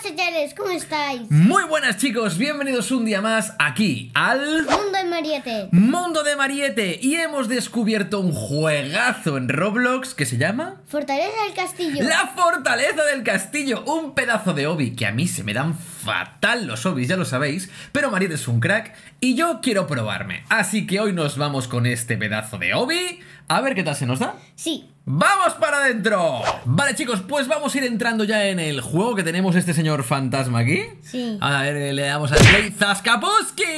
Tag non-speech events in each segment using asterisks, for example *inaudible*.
señores, ¿cómo estáis? Muy buenas chicos, bienvenidos un día más aquí al... Mundo de Mariete Mundo de Mariete Y hemos descubierto un juegazo en Roblox que se llama... Fortaleza del Castillo La Fortaleza del Castillo, un pedazo de hobby que a mí se me dan fatal los hobbies, ya lo sabéis Pero Mariete es un crack y yo quiero probarme Así que hoy nos vamos con este pedazo de Obi A ver qué tal se nos da Sí ¡Vamos para adentro! Vale, chicos, pues vamos a ir entrando ya en el juego que tenemos este señor fantasma aquí. Sí. A ver, eh, le damos al play.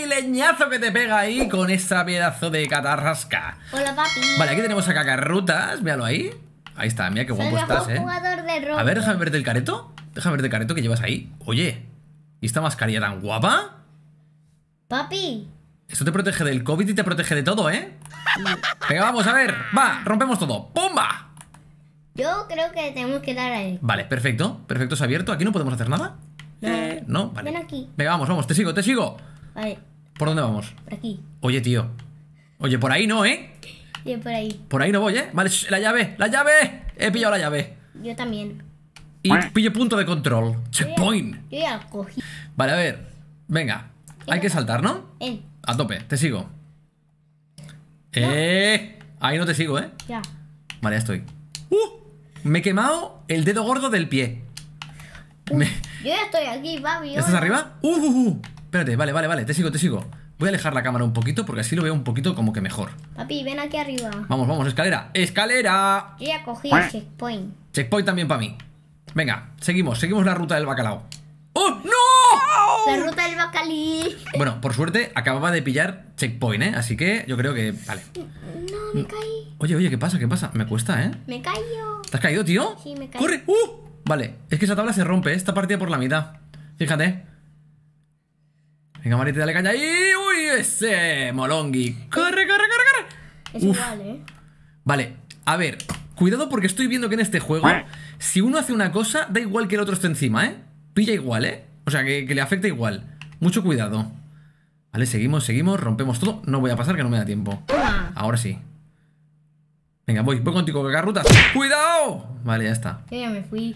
¡Leñazo que te pega ahí con esta pedazo de catarrasca! Hola, papi. Vale, aquí tenemos a Cacarrutas. véalo ahí. Ahí está, mira qué guapo estás, eh. De a ver, déjame verte el careto. Déjame verte el careto que llevas ahí. Oye, ¿y esta mascarilla tan guapa? Papi. Esto te protege del COVID y te protege de todo, ¿eh? Venga, vamos a ver. Va, rompemos todo. ¡Pumba! Yo creo que tenemos que dar ahí. Vale, perfecto. Perfecto, se ha abierto. ¿Aquí no podemos hacer nada? Eh, no, vale. Ven aquí. Venga, vamos, vamos. Te sigo, te sigo. Vale. ¿Por dónde vamos? Por aquí. Oye, tío. Oye, por ahí no, ¿eh? por ahí. Por ahí no voy, ¿eh? Vale, la llave, la llave. He pillado la llave. Yo también. Y pillo punto de control. Checkpoint. Yo ya, cogí. Vale, a ver. Venga. Hay que saltar, ¿no? Eh a tope, te sigo. Eh, ahí no te sigo, ¿eh? Ya. Vale, ya estoy. ¡Uh! Me he quemado el dedo gordo del pie. Yo ya estoy aquí, papi. ¿Estás arriba? ¡Uh, uh, ¡Uh, Espérate, vale, vale, vale, te sigo, te sigo. Voy a alejar la cámara un poquito porque así lo veo un poquito como que mejor. Papi, ven aquí arriba. Vamos, vamos, escalera. ¡Escalera! Yo ya cogí el checkpoint. Checkpoint también para mí. Venga, seguimos, seguimos la ruta del bacalao. ¡Oh, no! La ruta del bacalí. Bueno, por suerte acababa de pillar checkpoint, ¿eh? Así que yo creo que. Vale. No, me mm. caí. Oye, oye, ¿qué pasa? ¿Qué pasa? Me cuesta, ¿eh? Me caí. ¿Te has caído, tío? Sí, me caí. ¡Corre! ¡Uh! Vale, es que esa tabla se rompe, esta partida por la mitad. Fíjate. Venga, Marita, dale caña ahí. ¡Uy! Ese Molongi. ¡Corre, corre, corre, corre! Es igual, ¿eh? Vale, a ver. Cuidado porque estoy viendo que en este juego, si uno hace una cosa, da igual que el otro esté encima, ¿eh? Pilla igual, ¿eh? O sea, que, le afecta igual. Mucho cuidado. Vale, seguimos, seguimos, rompemos todo. No voy a pasar, que no me da tiempo. Ahora sí. Venga, voy, voy contigo, garruta. ¡Cuidado! Vale, ya está. ya me fui.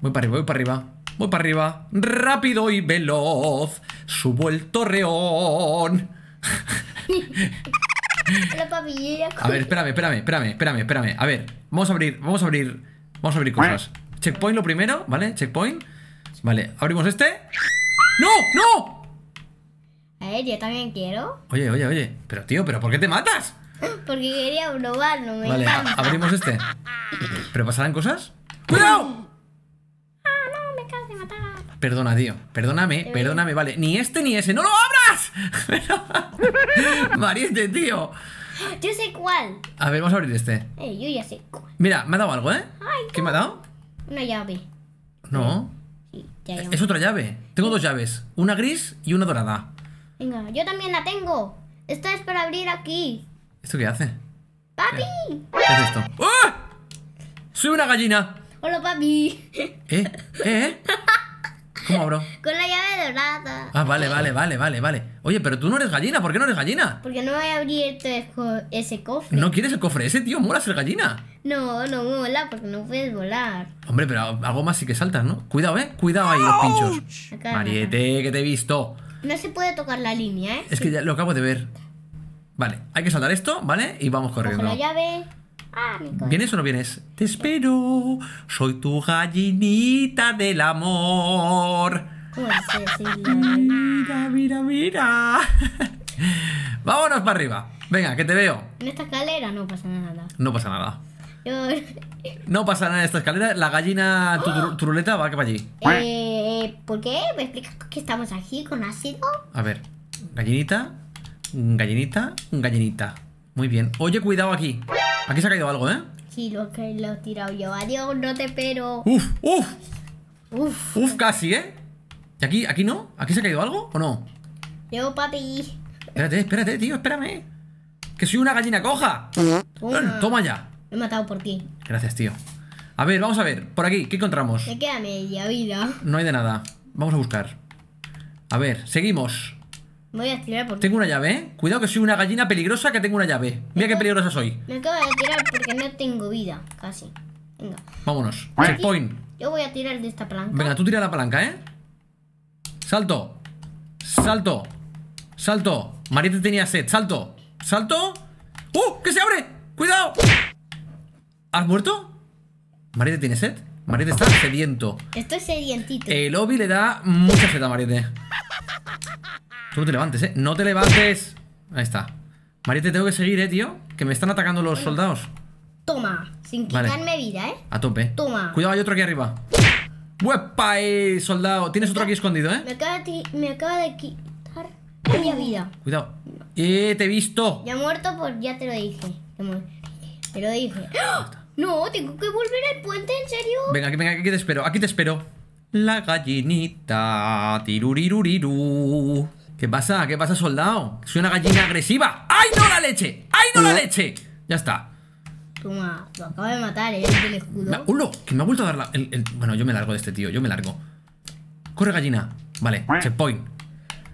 Voy para arriba, voy para arriba. Voy para arriba. Rápido y veloz. Subo el torreón. *laughs* a ver, espérame, espérame, espérame, espérame, espérame. A ver, vamos a abrir, vamos a abrir, vamos a abrir cosas. Checkpoint lo primero, ¿vale? Checkpoint. Vale, abrimos este. ¡No! ¡No! A ver, yo también quiero. Oye, oye, oye. Pero tío, ¿pero por qué te matas? Porque quería probarlo. Me vale, abrimos este. *laughs* ¿Pero pasarán cosas? ¡Cuidado! Ah, no, me acabas de matar. Perdona, tío. Perdóname, perdóname, vale. Ni este ni ese. ¡No lo abras! *laughs* *laughs* Mariente, tío. Yo sé cuál. A ver, vamos a abrir este. Eh, yo ya sé cuál. Mira, me ha dado algo, ¿eh? ¿Qué me ha dado? Una llave. No es otra llave. Tengo dos llaves. Una gris y una dorada. Venga, yo también la tengo. Esta es para abrir aquí. ¿Esto qué hace? ¡Papi! ¿Qué es esto? ¡Ah! ¡Soy una gallina! ¡Hola, papi! ¿Eh? ¿Eh? *laughs* ¿Cómo abro? *laughs* Con la llave dorada. Ah, vale, vale, vale, vale, vale. Oye, pero tú no eres gallina, ¿por qué no eres gallina? Porque no voy a abrir ese cofre. ¿No quieres el cofre ese, tío? ¿Mola ser gallina? No, no mola, porque no puedes volar. Hombre, pero algo más sí que saltas, ¿no? Cuidado, ¿eh? Cuidado ahí, los pinchos. Mariete, que te he visto. No se puede tocar la línea, ¿eh? Es que ya lo acabo de ver. Vale, hay que saltar esto, ¿vale? Y vamos corriendo. Con la llave. Ah, ¿Vienes o no vienes? Te espero, soy tu gallinita del amor. Mira, mira, mira. *laughs* Vámonos para arriba. Venga, que te veo. En esta escalera no pasa nada. No pasa nada. no pasa nada en esta escalera. La gallina tu *gasps* ruleta va que para allí. Eh, ¿Por qué? ¿Me explicas que estamos aquí con ácido? A ver, gallinita, gallinita, gallinita. Muy bien. Oye, cuidado aquí. Aquí se ha caído algo, ¿eh? Sí, lo, que lo he tirado yo. Adiós, no te espero. Uf, uf. Uf. Uf, casi, ¿eh? ¿Y aquí, aquí no? ¿Aquí se ha caído algo o no? Llevo papi. Espérate, espérate, tío, espérame. Que soy una gallina coja. Toma, *clears throat* Toma ya. Me he matado por ti. Gracias, tío. A ver, vamos a ver. Por aquí, ¿qué encontramos? Me queda media vida. No hay de nada. Vamos a buscar. A ver, seguimos. Voy a tirar Tengo una llave, ¿eh? Cuidado que soy una gallina peligrosa que tengo una llave. Mira qué peligrosa soy. Me acabo de tirar porque no tengo vida, casi. Venga. Vámonos. Checkpoint. Yo voy a tirar de esta palanca. Venga, tú tira la palanca, ¿eh? Salto. Salto. Salto. Mariette tenía sed. Salto. Salto. ¡Uh! ¡Que se abre! ¡Cuidado! ¿Has muerto? ¿Mariette tiene sed? Mariette está sediento. Estoy sedientito. El lobby le da mucha sed a Mariette. Tú no te levantes, ¿eh? ¡No te levantes! Ahí está. María, te tengo que seguir, ¿eh, tío? Que me están atacando los soldados. Toma, sin quitarme vida, ¿eh? A tope. Toma. Cuidado, hay otro aquí arriba. ¡Wepa! Eh, soldado. Tienes otro aquí escondido, ¿eh? Me acaba de, me quitar Mi vida. Cuidado. ¡Eh! Te he visto. Ya muerto, por, pues ya te lo dije. Te lo dije. ¡Ah! No, tengo que volver al puente, ¿en serio? Venga, venga, aquí te espero, aquí te espero. La gallinita, tiruriruriru. ¿Qué pasa? ¿Qué pasa, soldado? Soy una gallina agresiva. ¡Ay, no la leche! ¡Ay, no la ¿Eh? leche! Ya está. Toma, lo acabo de matar, ¿eh? El escudo. ¡Uno! Que me ha vuelto a dar la, Bueno, yo me largo de este tío, yo me largo. Corre, gallina. Vale, checkpoint.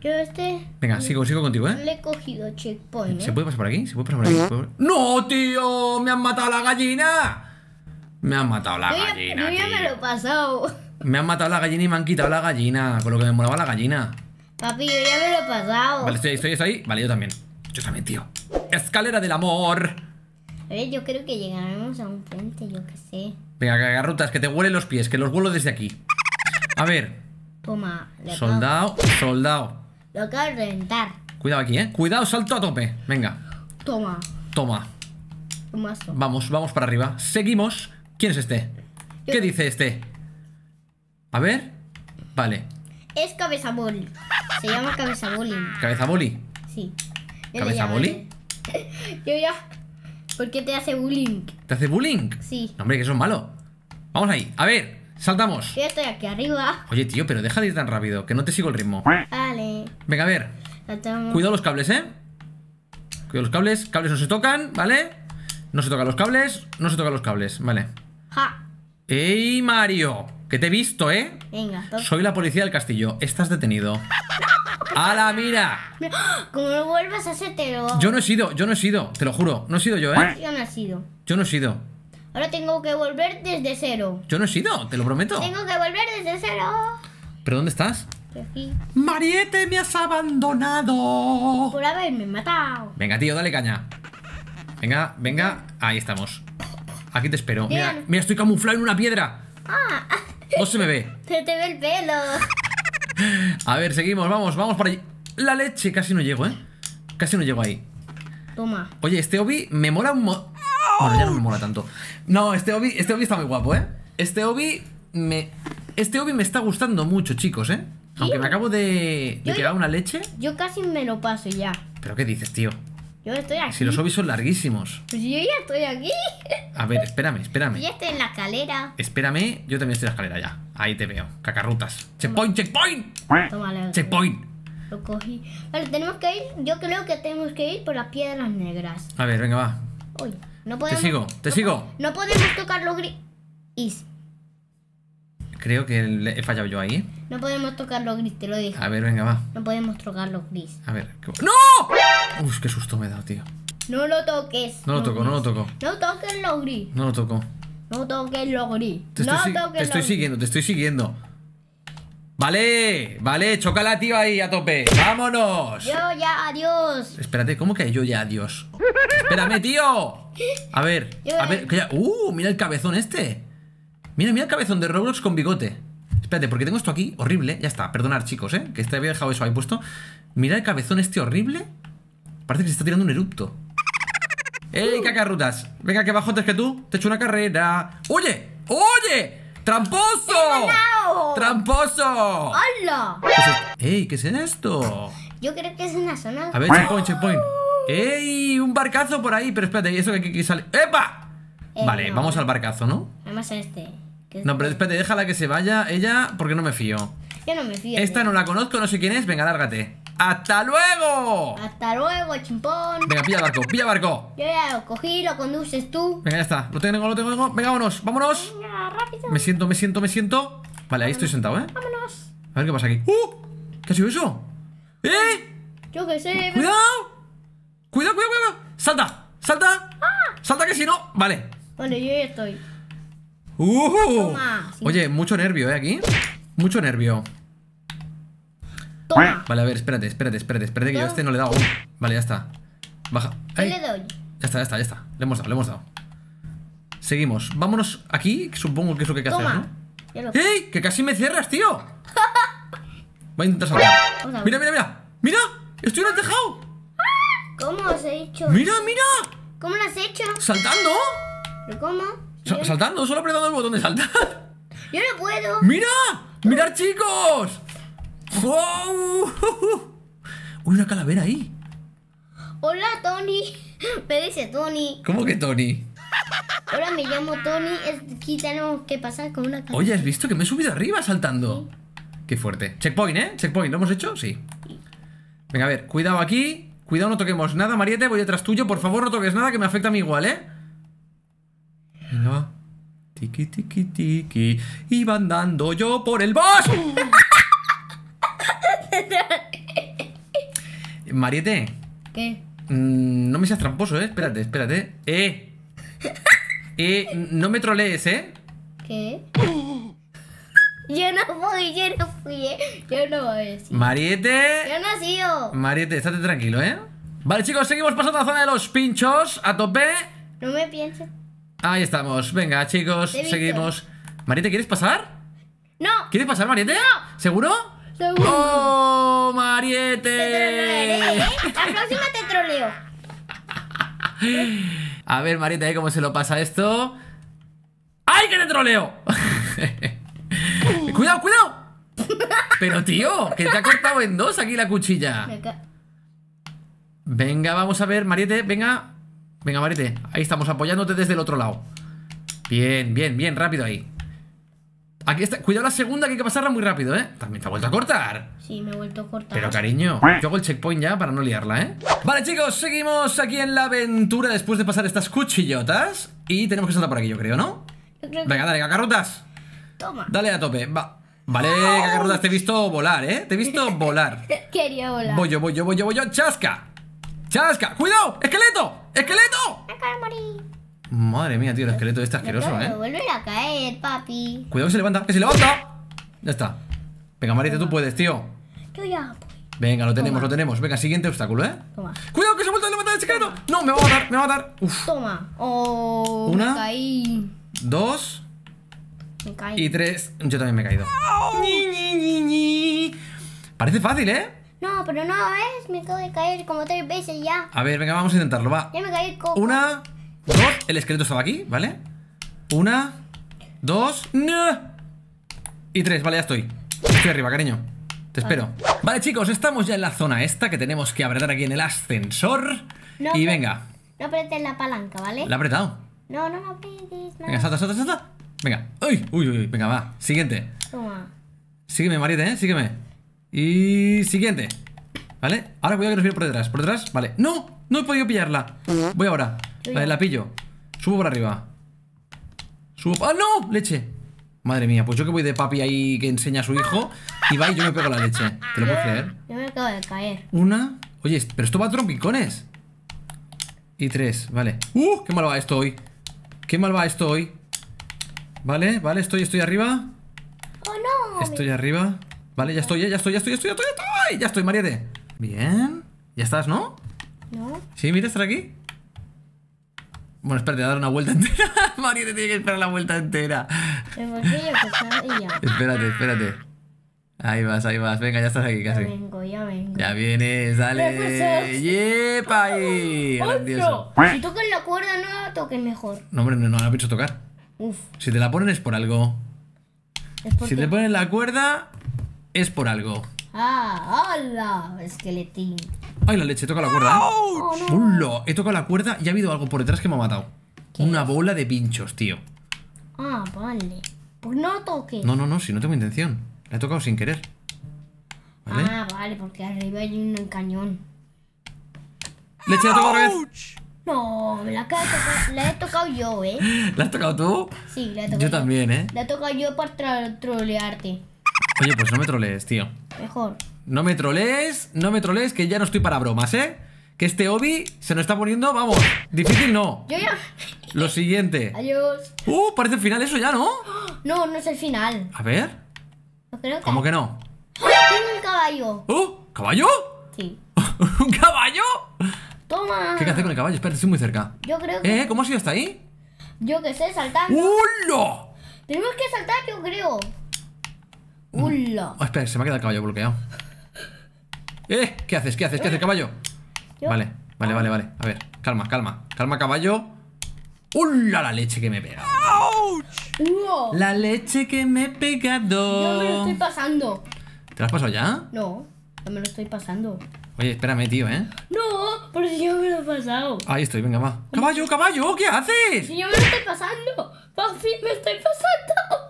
Yo este. Venga, sigo, sigo contigo, ¿eh? Le he cogido checkpoint. ¿eh? ¿Se puede pasar por aquí? ¿Se puede pasar por aquí? ¿Eh? ¡No, tío! ¡Me han matado la gallina! Me han matado la gallina. Ya, yo ya me lo he pasado. Me han matado la gallina y me han quitado la gallina. Con lo que me molaba la gallina. Papi, yo ya me lo he pasado. Vale, estoy ahí, estoy, ahí. Vale, yo también. Yo también, tío. Escalera del amor. A ver, yo creo que llegaremos a un puente, yo qué sé. Venga, cagarrutas, que te huelen los pies, que los vuelo desde aquí. A ver. Toma, le Soldado, soldado. Lo acabo de reventar. Cuidado aquí, eh. Cuidado, salto a tope. Venga. Toma. Toma. Tomazo. Vamos, vamos para arriba. Seguimos. ¿Quién es este? ¿Qué dice este? A ver. Vale es Cabeza Boli Se llama Cabeza ¿Cabeza Boli? Sí. ¿Cabeza Boli? *laughs* Yo ya. ¿Por qué te hace bullying? ¿Te hace bullying? Sí. hombre, que eso es malo. Vamos ahí. A ver, saltamos. Yo estoy aquí arriba. Oye, tío, pero deja de ir tan rápido, que no te sigo el ritmo. Vale. Venga, a ver. Cuidado los cables, ¿eh? Cuidado los cables. Cables no se tocan, ¿vale? No se tocan los cables. No se tocan los cables, ¿vale? Ja. ¡Ey, Mario! Que te he visto, ¿eh? Venga, Soy la policía del castillo. Estás detenido. la mira! Como no vuelvas a ser Yo no he sido, yo no he sido, te lo juro. No he sido yo, ¿eh? Yo no he sido. Yo no he sido. Ahora tengo que volver desde cero. Yo no he sido, te lo prometo. Tengo que volver desde cero. ¿Pero dónde estás? Aquí. Pues Mariete, me has abandonado. Por haberme matado. Venga, tío, dale caña. Venga, venga, ahí estamos. Aquí te espero. Mira, estoy camuflado en una piedra. Ah. O se me ve. Se te ve el pelo. A ver, seguimos, vamos, vamos para allí. La leche, casi no llego, ¿eh? Casi no llego ahí. Toma. Oye, este obi me mola un mo Bueno, ya no me mola tanto. No, este obi, este obi está muy guapo, ¿eh? Este obi me. Este obi me está gustando mucho, chicos, ¿eh? Aunque me acabo de, de yo, quedar una leche. Yo casi me lo paso ya. ¿Pero qué dices, tío? Yo estoy aquí. Si los hobbies son larguísimos. Pues yo ya estoy aquí. A ver, espérame, espérame. Yo ya estoy en la escalera. Espérame, yo también estoy en la escalera ya. Ahí te veo. Cacarrutas. Checkpoint, checkpoint. Tómale. Checkpoint. Lo cogí. Vale, tenemos que ir. Yo creo que tenemos que ir por las piedras negras. A ver, venga, va. Uy, no podemos. Te sigo, te sigo. No podemos tocar los gris. Creo que he fallado yo ahí. No podemos tocar los gris, te lo dije. A ver, venga, va. No podemos tocar los gris. A ver. ¿qué... ¡No! Uf, qué susto me he dado, tío. No lo toques. No lo toco, no lo toco. No toques lo gris. No lo toco. No toques lo gris. Te no estoy, toques te estoy siguiendo, te estoy siguiendo. Vale, vale, choca la tío ahí a tope. ¡Vámonos! Yo ya, adiós. Espérate, ¿cómo que yo ya, adiós? Espérame, tío. A ver, a ver. Que ¡Uh! Mira el cabezón este. Mira, mira el cabezón de Roblox con bigote. Espérate, porque tengo esto aquí horrible. Ya está, perdonad, chicos, ¿eh? Que este había dejado eso ahí puesto. Mira el cabezón este horrible. Parece que se está tirando un erupto. ¡Ey, uh. cacarrutas! Venga, que bajo antes que tú. Te echo una carrera. ¡Oye! ¡Oye! ¡Tramposo! ¡Tramposo! ¡Hola! ¡Ey, qué es esto! Yo creo que es una zona. A ver, checkpoint, checkpoint. ¡Ey! Un barcazo por ahí. Pero espérate, ¿y eso que, que sale? ¡Epa! Eh, vale, vamos al barcazo, ¿no? Vamos a este. no, pero espérate, déjala que se vaya ella porque no me fío. Yo no me fío. Esta no la conozco, no sé quién es. Venga, lárgate. ¡Hasta luego! ¡Hasta luego, chimpón! Venga, pilla barco, pilla barco. Yo ya lo cogí, lo conduces tú. Venga, ya está. Lo tengo, lo tengo, lo tengo. Venga, vámonos, vámonos. Venga, rápido. Me siento, me siento, me siento. Vale, ahí estoy sentado, ¿eh? Vámonos. A ver qué pasa aquí. ¡Uh! ¿Qué ha sido eso? ¡Eh! Yo qué sé. ¡Cuidado! ¡Cuidado, cuidado, cuidado! ¡Salta! ¡Salta! ¡Ah! ¡Salta que si no! Vale. Vale, yo ya estoy. ¡Uh! Oye, mucho nervio, ¿eh? Aquí. Mucho nervio. Vale, a ver, espérate, espérate, espérate, espérate, que yo a este no le he dado. Vale, ya está. Baja. Ahí. Ya está, ya está, ya está. Le hemos dado, le hemos dado. Seguimos. Vámonos aquí, supongo que es lo que hay que hacer, ¿no? ¡Ey! ¡Que casi me cierras, tío! *laughs* Voy a intentar saltar. ¡Mira, mira, mira! ¡Mira! ¡Estoy en el tejado! ¿Cómo has hecho? ¡Mira, mira! ¿Cómo lo has hecho? ¿Saltando? ¿Pero cómo? ¿Saltando? Solo apretando el botón de saltar. ¡Yo no puedo! ¡Mira! ¡Mirad, chicos! ¡Wow! ¡Uy, una calavera ahí! Hola, Tony. Me dice Tony. ¿Cómo que Tony? Hola, me llamo Tony. Aquí tenemos que pasar con una calavera. Oye, ¿has visto que me he subido arriba saltando? Qué fuerte. Checkpoint, ¿eh? Checkpoint. ¿Lo hemos hecho? Sí. Venga, a ver. Cuidado aquí. Cuidado, no toquemos nada, Mariette. Voy detrás tuyo. Por favor, no toques nada que me afecta a mí igual, ¿eh? Venga, va. Tiki, tiki, tiki. Iba andando yo por el bosque. Mariete. ¿Qué? Mm, no me seas tramposo, ¿eh? Espérate, espérate. ¡Eh! *laughs* ¡Eh! No me trolees, ¿eh? ¿Qué? Yo no fui, yo no fui, ¿eh? Yo no voy a decir. Mariete. Yo no he sido. Mariete, estate tranquilo, ¿eh? Vale, chicos, seguimos pasando a la zona de los pinchos. A tope. No me pienses. Ahí estamos. Venga, chicos, seguimos. Mariete, ¿quieres pasar? No. ¿Quieres pasar, Mariete? No. ¿Seguro? ¡Oh, Mariete! Te ¿eh? La próxima te troleo. A ver, Mariete ¿eh? ¿cómo se lo pasa esto? ¡Ay, que te troleo! *laughs* ¡Cuidado, cuidado! Pero tío, que te ha cortado en dos aquí la cuchilla. Venga, vamos a ver, Mariete, venga. Venga, Mariete, ahí estamos apoyándote desde el otro lado. Bien, bien, bien, rápido ahí. Aquí está. Cuidado la segunda, que hay que pasarla muy rápido, ¿eh? También te ha vuelto a cortar. Sí, me he vuelto a cortar. Pero cariño, yo hago el checkpoint ya para no liarla, ¿eh? Vale, chicos, seguimos aquí en la aventura después de pasar estas cuchillotas. Y tenemos que saltar por aquí, yo creo, ¿no? Venga, dale, cacarrotas. Toma. Dale a tope, va. Vale, cacarrotas, te he visto volar, ¿eh? Te he visto *laughs* volar. Quería volar. Voy yo, voy yo, voy yo, voy yo. ¡Chasca! ¡Chasca! ¡Cuidado! ¡Esqueleto! ¡Esqueleto! de morir Madre mía, tío, el esqueleto este asqueroso, ¿eh? ¿eh? Vuelve a caer, papi. Cuidado que se levanta, que se levanta. Ya está. Venga, Marita, tú puedes, tío. Yo ya Venga, lo tenemos, lo tenemos. Venga, siguiente obstáculo, ¿eh? Toma. Cuidado que se ha vuelto a levantar el este esqueleto! No, me va a matar, me va a matar. Uf. Toma. Oh, Una. Me caí. Dos. Me caí. Y tres. Yo también me he caído. ¡Ni, Ni, ni, ni, Parece fácil, ¿eh? No, pero no, es Me acabo de caer como tres veces ya. A ver, venga, vamos a intentarlo, va. Ya me caí Una. El esqueleto estaba aquí, ¿vale? Una, dos, Y tres, vale, ya estoy. Estoy arriba, cariño. Te espero. Vale. chicos, estamos ya en la zona esta que tenemos que apretar aquí en el ascensor. y venga. No apretes la palanca, ¿vale? La he apretado. No, no no apretes. Venga, salta, salta, salta. Venga. Uy, uy, uy. Venga, va. Siguiente. Toma. Sígueme, Mariette, ¿eh? Sígueme. Y... Siguiente. ¿Vale? Ahora voy a ir por detrás. ¿Por detrás? Vale. ¡No! No he podido pillarla. Voy ahora. Vale, la pillo. Subo por arriba. Subo. ¡Ah, no! Leche. Madre mía, pues yo que voy de papi ahí que enseña a su hijo y va y yo me pego la leche. ¿Te lo puedo creer? Yo me acabo de caer. Una. Oye, pero esto va a trompicones. Y tres, vale. ¡Uh! ¡Qué mal va esto hoy! ¡Qué mal va esto hoy! Vale, vale, estoy, estoy arriba. ¡Oh, no! Estoy arriba. Vale, ya estoy, ya estoy, ya estoy, ya estoy, ya estoy, ya estoy, ya estoy, Mariete. Bien. Ya estás, ¿no? No. Sí, mira, estar aquí. Bueno, espérate, dar una vuelta entera. *laughs* Mario te tiene que esperar la vuelta entera. espérate, espérate. Ahí vas, ahí vas. Venga, ya estás aquí casi. Ya vengo, ya vengo. Ya vienes, dale. ¡Yepa! Ahí. Si toques la cuerda, no la toques mejor. No, hombre, no, no no he hecho tocar. Uf. Si te la ponen es por algo. si te ponen la cuerda, es por algo. Ah, hola, esqueletín. ¡Ay, la leche! toca la cuerda, ¿eh? Oh, no. He tocado la cuerda y ha habido algo por detrás que me ha matado. Una bola de pinchos, tío. Ah, vale. Pues no toques. No, no, no, si no tengo intención. La he tocado sin querer. Ah, vale, porque arriba hay un cañón. ¡Leche, la tocado. otra vez! No, la, tocado, la he tocado yo, ¿eh? *laughs* ¿La has tocado tú? Sí, la he tocado yo. Yo también, ¿eh? La he tocado yo para trolearte. Oye, pues no me trolees, tío. Mejor. No me trolees, no me trolees, que ya no estoy para bromas, ¿eh? Que este obi se nos está poniendo, vamos, difícil no. Yo ya. Lo siguiente. Adiós. Uh, parece el final eso ya, ¿no? *gasps* No, no es el final. A ver. No creo que... ¿Cómo que no? ¡Ah! Tengo un caballo. ¿Uh? ¿Caballo? Sí. *laughs* ¿Un caballo? Toma. ¿Qué hay que hacer con el caballo? Espera, estoy muy cerca. Yo creo que. ¿Eh? ¿Cómo ha sido hasta ahí? Yo que sé, saltar. ¡Uhlo! Tenemos que saltar, yo creo. Mm. ¡Ula! Oh, espera, se me ha quedado el caballo bloqueado. ¡Eh! ¿Qué haces? ¿Qué haces? ¿Qué haces, caballo? Vale, vale, vale, vale. A ver, calma, calma. Calma, caballo. ¡Hola la leche que me he pegado! ¡Auch! La leche que me he pegado. Yo me lo estoy pasando. ¿Te lo has pasado ya? No, no me lo estoy pasando. Oye, espérame, tío, ¿eh? No, pero si yo me lo he pasado. Ahí estoy, venga, va. ¡Caballo, caballo! ¿Qué haces? Si yo me lo estoy pasando. Por fin me estoy pasando.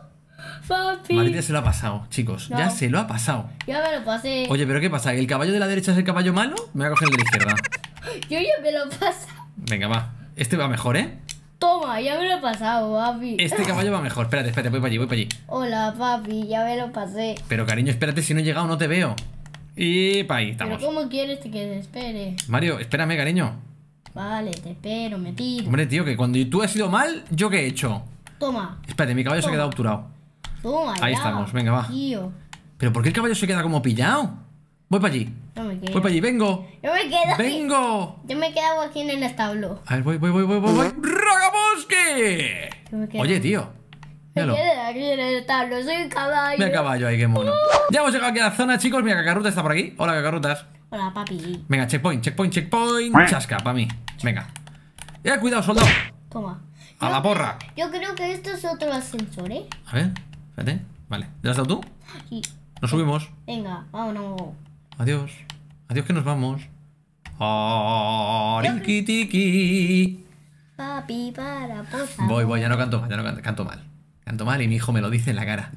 Papi. ya se lo ha pasado, chicos. Ya se lo ha pasado. Ya me lo pasé. Oye, pero ¿qué pasa? ¿El caballo de la derecha es el caballo malo? Me voy a coger el de la izquierda. *laughs* Yo ya me lo he Venga, va. Este va mejor, ¿eh? Toma, ya me lo he pasado, papi. Este *laughs* caballo va mejor. Espérate, espérate, voy para allí, voy para allí. Hola, papi, ya me lo pasé. Pero cariño, espérate, si no he llegado, no te veo. Y para ahí estamos. ¿Pero cómo quieres que te espere? Mario, espérame, cariño. Vale, te espero, me tiro. Hombre, tío, que cuando tú has ido mal, ¿yo qué he hecho? Toma. Espérate, mi caballo se ha quedado obturado. Ahí estamos, venga, va. Tío. ¿Pero por qué el caballo se queda como pillado? Voy para allí. No me quedo. Voy para allí, vengo. Yo me quedo. Vengo. Aquí. Yo me quedo aquí en el establo. A ver, voy, voy, voy, voy, voy. voy. Oye, tío. Me quedo Aquí en el establo, soy caballo. Mira el caballo ahí, qué mono. Uh. Ya hemos llegado aquí a la zona, chicos. Mira, Cacarruta está por aquí. Hola, Cacarrutas. Hola, papi. Venga, checkpoint, checkpoint, checkpoint. Chasca, para mí. Venga. Eh, cuidado, soldado. Toma. A la porra. yo creo que esto es otro ascensor, ¿eh? A ver. Vale. ya has dado tú? Nos subimos. Venga, vámonos. Adiós. Adiós que nos vamos. Voy, voy, ya no canto mal, ya no canto, mal. Canto mal y mi hijo me lo dice en la cara.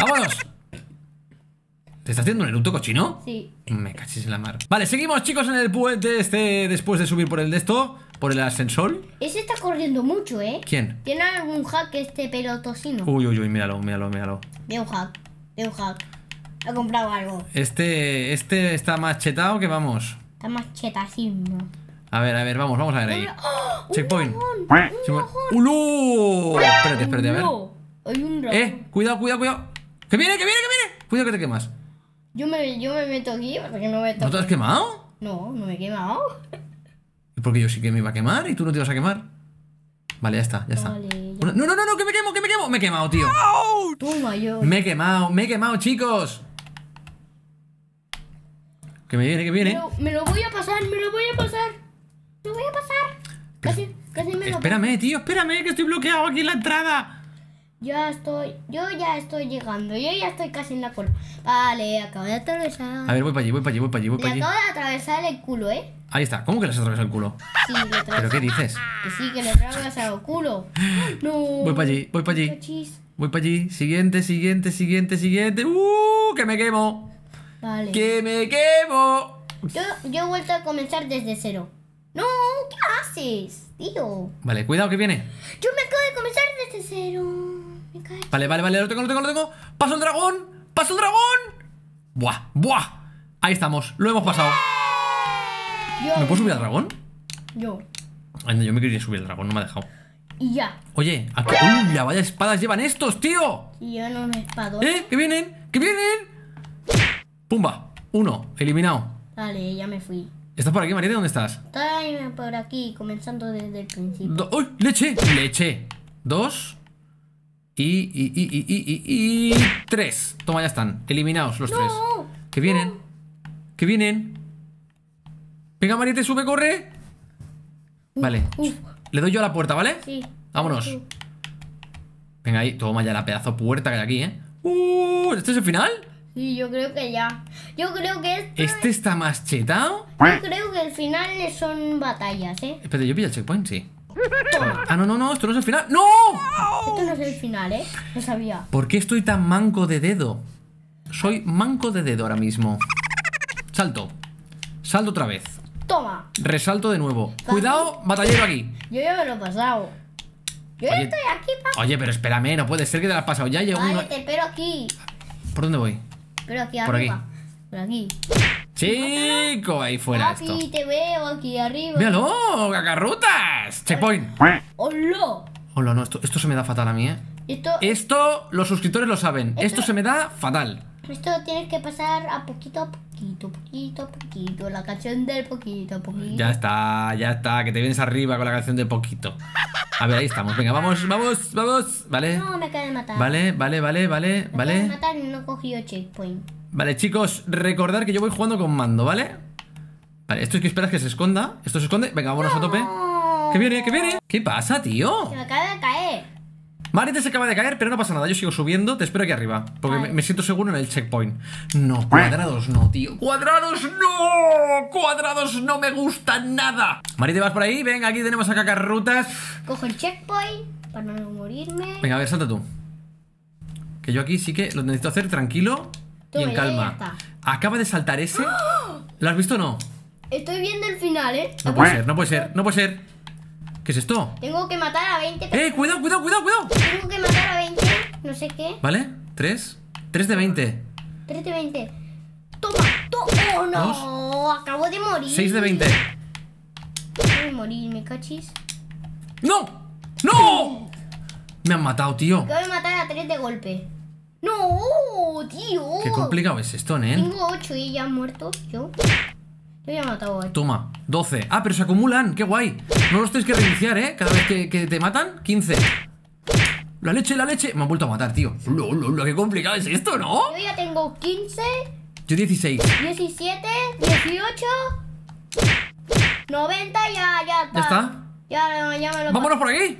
¡Vámonos! ¿Te estás haciendo un eructo cochino? Sí. Me cachis en la mar. Vale, seguimos chicos en el puente este después de subir por el de esto. ¿Por el ascensor? Ese está corriendo mucho, ¿eh? ¿Quién? ¿Tiene algún hack este pelotosino? Uy, uy, uy, míralo, míralo, míralo. un hack, veo hack. ¿Ha comprado algo. Este, este está más chetado que vamos. Está más A ver, a ver, vamos, vamos a ver ahí. Checkpoint. ¡Ulu! dragón! ¡Un Espérate, espérate, a ver. Hay un dragón. Eh, cuidado, cuidado, cuidado. ¡Que viene, que viene, que viene! Cuidado que te quemas. Yo me, meto aquí para que no me ¿No te has quemado? No, no me he quemado. *laughs* Porque yo sí que me iba a quemar y tú no te ibas a quemar. Vale, ya está, ya está. No, no, no, no, que me quemo, que me quemo. Me he quemado, tío. Me he quemado, me he quemado, chicos. Que me viene, que viene. Me lo, voy a pasar, me lo voy a pasar. Me lo voy a pasar. Casi, casi me lo Espérame, tío, espérame, que estoy bloqueado aquí en la entrada. Ya estoy, yo ya estoy llegando, yo ya estoy casi en la cola. Vale, acabo de atravesar. A ver, voy para allí, voy para allí, voy para allí, voy para allí. acabo de atravesar el culo, ¿eh? Ahí está, ¿cómo que le has atravesado el culo? Sí, lo atravesado. ¿Pero qué dices? Que sí, que le atravesas atravesado el culo. *gasps* No. Voy para allí, voy para allí. Voy para allí. Siguiente, siguiente, siguiente, siguiente. ¡Uh! ¡Que me quemo! Vale. ¡Que me quemo! Yo, yo he vuelto a comenzar desde cero. No, ¿qué haces, tío? Vale, cuidado que viene. Yo me acabo de comenzar desde cero. Vale, vale, vale, lo tengo, lo tengo, lo tengo. ¡Paso el dragón! ¡Paso el dragón! ¡Buah! ¡Buah! Ahí estamos, lo hemos pasado. ¿Me puedo subir al dragón? Yo. Ay, no, yo me quería subir al dragón, no me ha dejado. Y ya. Oye, aquí. ¡Uy! La vaya espadas llevan estos, tío. yo no me espado. ¡Eh! ¡Que vienen! ¡Que vienen! ¡Pumba! Uno, eliminado. Vale, ya me fui. ¿Estás por aquí, María? ¿Dónde estás? Estoy por aquí, comenzando desde el principio. ¡Uy! ¡Leche! ¡Leche! Dos. Y, y, y, y, y, y, tres. Toma, ya están. Eliminados los tres. Que vienen. Que vienen. Venga, Mariette, sube, corre. vale. Le doy yo a la puerta, ¿vale? Sí. Vámonos. Venga, ahí. Toma ya la pedazo puerta que hay aquí, ¿eh? Uh, ¿Este es el final? Sí, yo creo que ya. Yo creo que este... ¿Este está más chetado? Yo creo que el final son batallas, ¿eh? Espérate, ¿yo pillo el checkpoint? Sí. Ah, no, no, no, esto no es el final. ¡No! Esto no es el final, ¿eh? No sabía. ¿Por qué estoy tan manco de dedo? Soy manco de dedo ahora mismo. Salto. Salto otra vez. Toma. Resalto de nuevo. Cuidado, batallero aquí. Yo ya me lo he pasado. Yo ya estoy aquí, papá. Oye, pero espérame, no puede ser que te lo has pasado. Ya llevo vale, te espero aquí. ¿Por dónde voy? Pero aquí Por arriba. Aquí. Por aquí. Chico, ahí fuera Papi, te veo aquí arriba. ¡Míralo! ¡Cacarrutas! Checkpoint. ¡Hola! Hola, no, esto, esto se me da fatal a mí, ¿eh? Esto... los suscriptores lo saben. Esto... se me da fatal. Esto tienes que pasar a poquito a poquito, poquito, poquito. La canción del poquito, poquito. Ya está, ya está. Que te vienes arriba con la canción del poquito. A ver, ahí estamos. Venga, vamos, vamos, vamos. Vale. No, me acaba de matar. Vale, vale, vale, vale. Me vale. Me matar y no he cogido checkpoint. Vale, chicos, recordar que yo voy jugando con mando, ¿vale? Vale, esto es que esperas que se esconda. Esto se esconde. Venga, vámonos a tope. ¿Qué viene, ¿Qué viene! ¿Qué pasa, tío? Se me acaba de caer. Marite se acaba de caer, pero no pasa nada. Yo sigo subiendo. Te espero aquí arriba. Porque me, siento seguro en el checkpoint. No, cuadrados no, tío. ¡Cuadrados no! ¡Cuadrados no me gustan nada! ¿te vas por ahí. Venga, aquí tenemos a cacarrutas. Cojo el checkpoint para no morirme. Venga, a ver, salta tú. Que yo aquí sí que lo necesito hacer tranquilo y en calma. Acaba de saltar ese. ¡Ah! ¿Lo has visto o no? Estoy viendo el final, ¿eh? No puede ser, no puede ser, no puede ser. ¿Qué es esto? Tengo que matar a 20. ¡Eh, cuidado, cuidado, cuidado, cuidado! Tengo que matar a 20, no sé qué. ¿Vale? 3. 3 de 20. 3 de 20. Toma, toma. Oh, no, acabo de morir. 6 de 20. Acabo de morir, me cachis. ¡No! ¡No! Me han matado, tío. Acabo de matar a 3 de golpe. ¡No, tío! Qué complicado es esto, ¿eh? Tengo 8 y ya muerto yo. Yo ya he matado a Toma, 12. Ah, pero se acumulan, qué guay. No los tienes que reiniciar, ¿eh? Cada vez que, que te matan, 15. La leche, la leche. Me han vuelto a matar, tío. Lo, lo, qué complicado es esto, ¿no? Yo ya tengo 15. Yo 16. 17, 18. 90, ya, ya está. ¿Ya está? Ya, ya ya, Vámonos por aquí.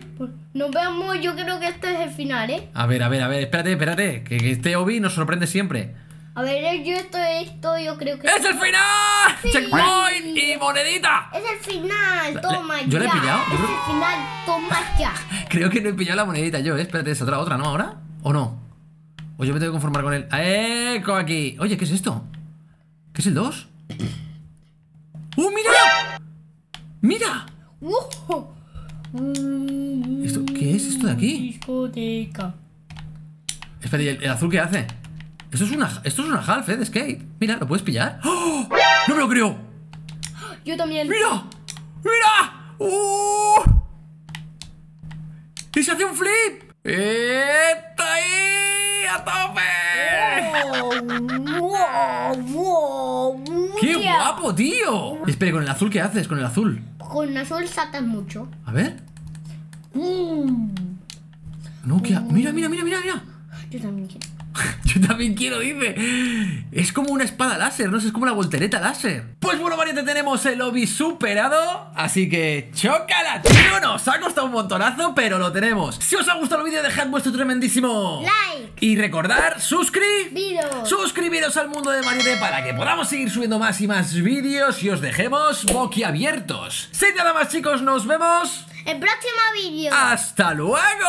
Nos vemos, yo creo que este es el final, ¿eh? A ver, a ver, a ver, espérate, espérate, que, este Obi nos sorprende siempre. A ver, eh, yo estoy, esto yo creo que... ¡Es el final! ¡Checkpoint y monedita! ¡Es el final! ¡Toma ¿Yo ya! ¿Yo la he pillado? ¡Es el final! ¡Toma ya! *laughs* creo que no he pillado la monedita yo, ¿eh? Espérate, ¿es otra, otra, no ahora? ¿O no? O yo me tengo que conformar con él. ¡Eco aquí! Oye, ¿qué es esto? ¿Qué es el 2? ¡Uh, mira! ¡Mira! ¿Qué es esto de aquí? Espera, ¿y el, azul qué hace? Esto es una, esto es una half, ¿eh? De skate. Mira, ¿lo puedes pillar? ¡Oh! ¡No me lo creo! Yo también. ¡Mira! ¡Mira! ¡Oh! ¡Y se hace un flip! ¡Está ahí! ¡A tope! ¡Wow! qué guapo, tío! Espera, ¿con el azul qué haces? Con el azul con azul sacas mucho. A ver. No mm. Nokia. Mira, mira, mira, mira, mira. Yo también quiero. *laughs* Yo también quiero, irme. Es como una espada láser, no es como una voltereta láser. Pues bueno, variante, tenemos el lobby superado. Así que, chócala, tío. Nos ha costado un montonazo, pero lo tenemos. Si os ha gustado el vídeo, dejad vuestro tremendísimo like. Y recordar, suscribiros. Suscribiros al mundo de Mariette para que podamos seguir subiendo más y más vídeos y os dejemos boquiabiertos. Sin nada más, chicos, nos vemos. El próximo vídeo. ¡Hasta luego!